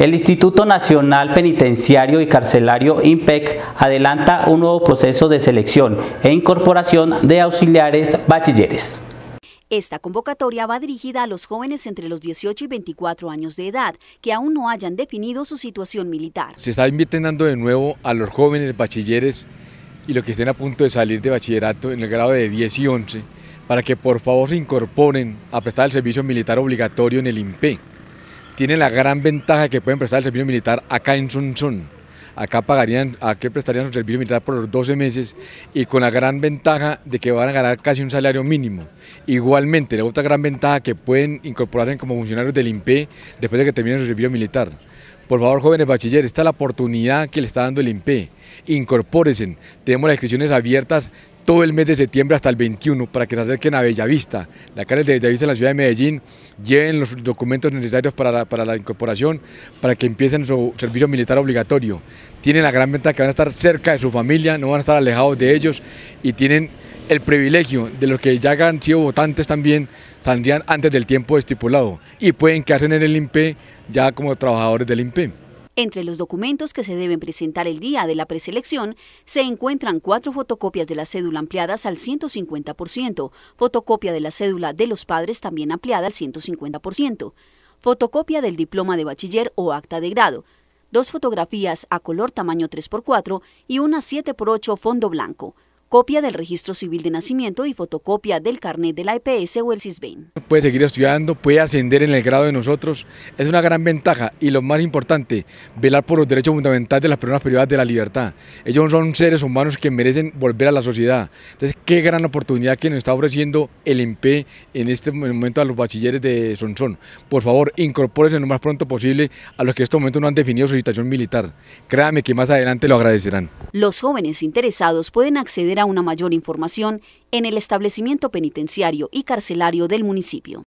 El Instituto Nacional Penitenciario y Carcelario INPEC adelanta un nuevo proceso de selección e incorporación de auxiliares bachilleres. Esta convocatoria va dirigida a los jóvenes entre los 18 y 24 años de edad que aún no hayan definido su situación militar. Se está invitando de nuevo a los jóvenes bachilleres y los que estén a punto de salir de bachillerato en el grado de 10 y 11 para que por favor se incorporen a prestar el servicio militar obligatorio en el INPEC tienen la gran ventaja que pueden prestar el servicio militar acá en Sun Sun. Acá pagarían, aquí prestarían su servicio militar por los 12 meses y con la gran ventaja de que van a ganar casi un salario mínimo. Igualmente, la otra gran ventaja que pueden incorporar como funcionarios del INPE después de que terminen su servicio militar por favor, jóvenes bachilleros, esta es la oportunidad que le está dando el INPE. Incorpórense. Tenemos las inscripciones abiertas todo el mes de septiembre hasta el 21 para que se acerquen a Bellavista, la calle de Bellavista en la ciudad de Medellín, lleven los documentos necesarios para la, incorporación, para que empiecen su servicio militar obligatorio. Tienen la gran ventaja que van a estar cerca de su familia, no van a estar alejados de ellos y tienen el privilegio de los que ya han sido votantes también saldrían antes del tiempo estipulado y pueden quedarse en el INPE ya como trabajadores del INPE. Entre los documentos que se deben presentar el día de la preselección se encuentran cuatro fotocopias de la cédula ampliadas al 150%, fotocopia de la cédula de los padres también ampliada al 150%, fotocopia del diploma de bachiller o acta de grado, dos fotografías a color tamaño 3x4 y una 7x8 fondo blanco, copia del registro civil de nacimiento y fotocopia del carnet de la EPS o el CISBEN. Puede seguir estudiando, puede ascender en el grado de nosotros, es una gran ventaja y lo más importante, velar por los derechos fundamentales de las personas privadas de la libertad. Ellos son seres humanos que merecen volver a la sociedad. Entonces, qué gran oportunidad que nos está ofreciendo el MP en este momento a los bachilleres de Sonsón. Por favor, incorpórense lo más pronto posible a los que en este momento no han definido su situación militar. Créame que más adelante lo agradecerán. Los jóvenes interesados pueden acceder a una mayor información en el establecimiento penitenciario y carcelario del municipio.